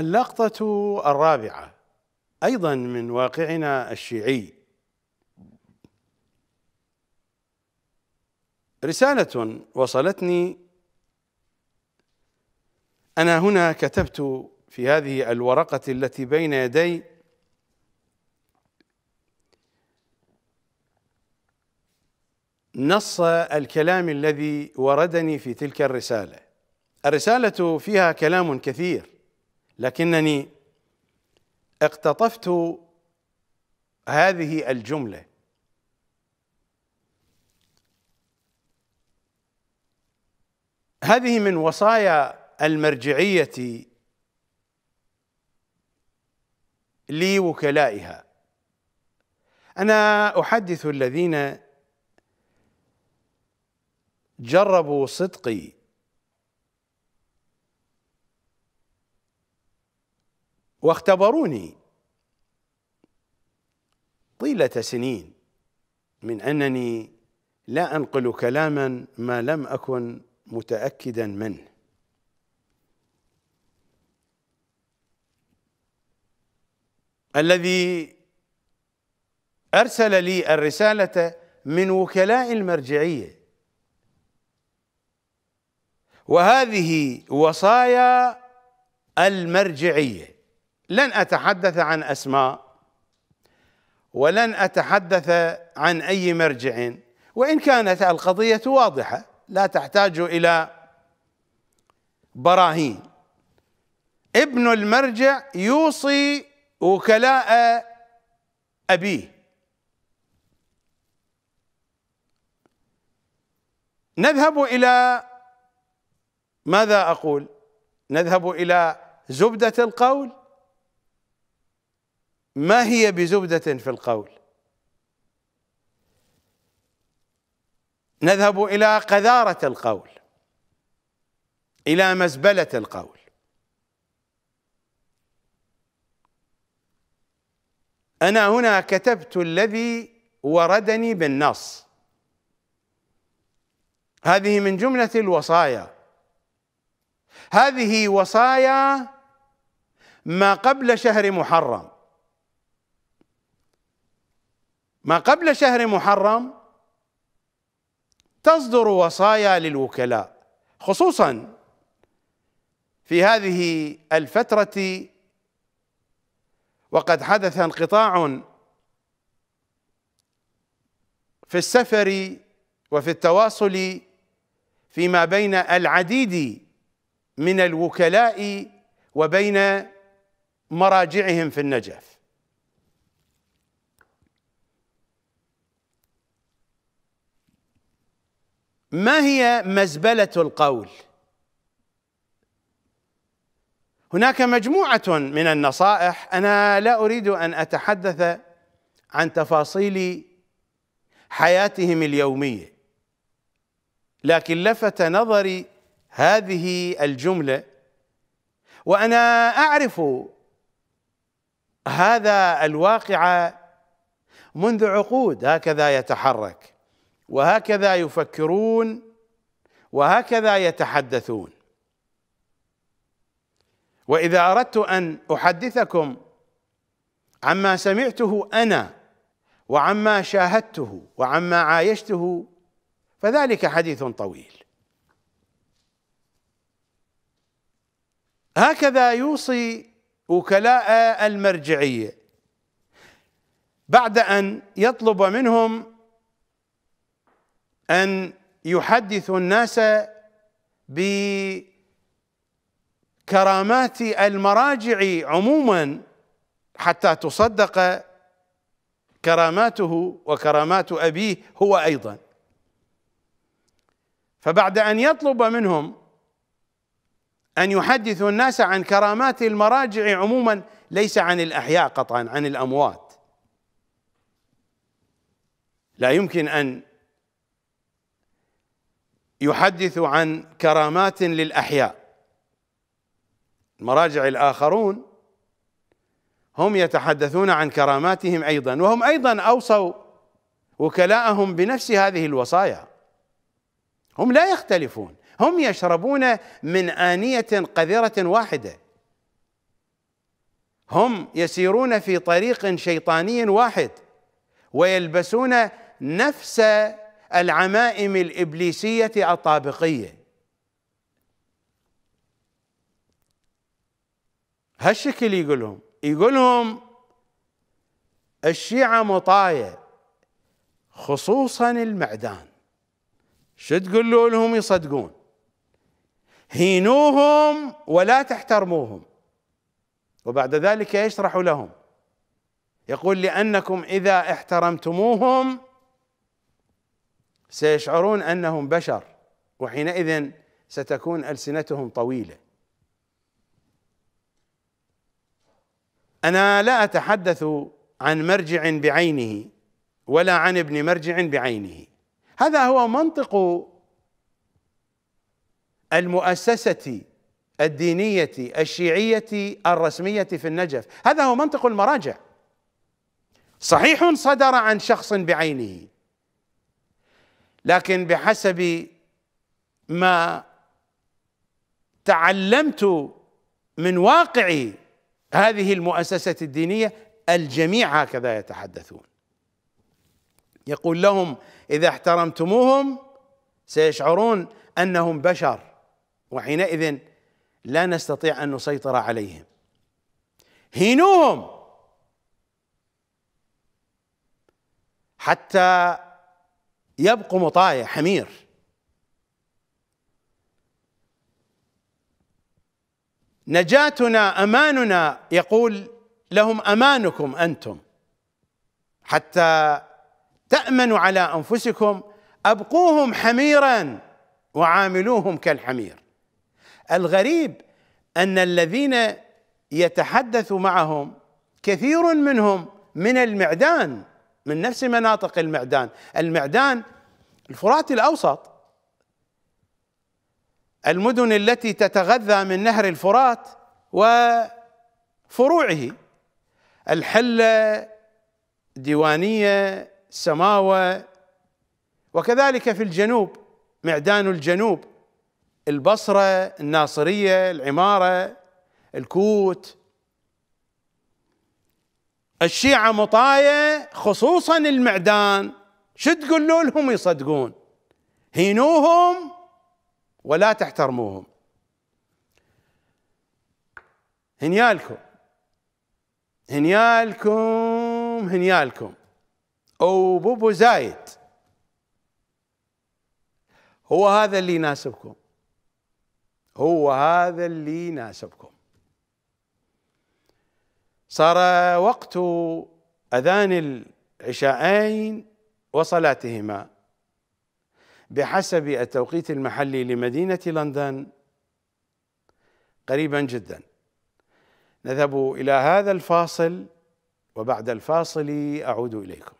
اللقطة الرابعة أيضا من واقعنا الشيعي رسالة وصلتني أنا هنا كتبت في هذه الورقة التي بين يدي نص الكلام الذي وردني في تلك الرسالة الرسالة فيها كلام كثير لكنني اقتطفت هذه الجمله هذه من وصايا المرجعيه لوكلائها انا احدث الذين جربوا صدقي واختبروني طيلة سنين من أنني لا أنقل كلاما ما لم أكن متأكدا منه الذي أرسل لي الرسالة من وكلاء المرجعية وهذه وصايا المرجعيه لن اتحدث عن اسماء ولن اتحدث عن اي مرجع وان كانت القضيه واضحه لا تحتاج الى براهين ابن المرجع يوصي وكلاء ابيه نذهب الى ماذا اقول نذهب الى زبده القول ما هي بزبدة في القول نذهب إلى قذارة القول إلى مزبلة القول أنا هنا كتبت الذي وردني بالنص هذه من جملة الوصايا هذه وصايا ما قبل شهر محرم ما قبل شهر محرم تصدر وصايا للوكلاء خصوصا في هذه الفترة وقد حدث انقطاع في السفر وفي التواصل فيما بين العديد من الوكلاء وبين مراجعهم في النجف ما هي مزبلة القول هناك مجموعة من النصائح أنا لا أريد أن أتحدث عن تفاصيل حياتهم اليومية لكن لفت نظري هذه الجملة وأنا أعرف هذا الواقع منذ عقود هكذا يتحرك وهكذا يفكرون وهكذا يتحدثون واذا اردت ان احدثكم عما سمعته انا وعما شاهدته وعما عايشته فذلك حديث طويل هكذا يوصي وكلاء المرجعيه بعد ان يطلب منهم أن يحدث الناس بكرامات المراجع عموما حتى تصدق كراماته وكرامات أبيه هو أيضا فبعد أن يطلب منهم أن يحدثوا الناس عن كرامات المراجع عموما ليس عن الأحياء قطعا عن الأموات لا يمكن أن يحدث عن كرامات للأحياء المراجع الآخرون هم يتحدثون عن كراماتهم أيضا وهم أيضا أوصوا وكلاءهم بنفس هذه الوصايا هم لا يختلفون هم يشربون من آنية قذرة واحدة هم يسيرون في طريق شيطاني واحد ويلبسون نفس العمائم الإبليسية الطابقية هالشكل يقولهم يقولهم الشيعة مطاية خصوصا المعدان شو تقولوا لهم يصدقون هينوهم ولا تحترموهم وبعد ذلك يشرح لهم يقول لأنكم إذا احترمتموهم سيشعرون انهم بشر وحينئذ ستكون السنتهم طويله انا لا اتحدث عن مرجع بعينه ولا عن ابن مرجع بعينه هذا هو منطق المؤسسه الدينيه الشيعيه الرسميه في النجف هذا هو منطق المراجع صحيح صدر عن شخص بعينه لكن بحسب ما تعلمت من واقع هذه المؤسسة الدينية الجميع هكذا يتحدثون يقول لهم إذا احترمتموهم سيشعرون أنهم بشر وحينئذ لا نستطيع أن نسيطر عليهم هينوهم حتى يبقى مطايا حمير نجاتنا اماننا يقول لهم امانكم انتم حتى تامنوا على انفسكم ابقوهم حميرا وعاملوهم كالحمير الغريب ان الذين يتحدث معهم كثير منهم من المعدان من نفس مناطق المعدان المعدان الفرات الأوسط المدن التي تتغذى من نهر الفرات وفروعه الحلة ديوانية سماوة وكذلك في الجنوب معدان الجنوب البصرة الناصرية العمارة الكوت الشيعة مطاية خصوصا المعدان شو تقولوا لهم يصدقون هينوهم ولا تحترموهم هنيالكم هنيالكم هنيالكم أو بوبو زايد هو هذا اللي يناسبكم هو هذا اللي يناسبكم صار وقت أذان العشاءين وصلاتهما بحسب التوقيت المحلي لمدينة لندن قريبا جدا نذهب إلى هذا الفاصل وبعد الفاصل أعود إليكم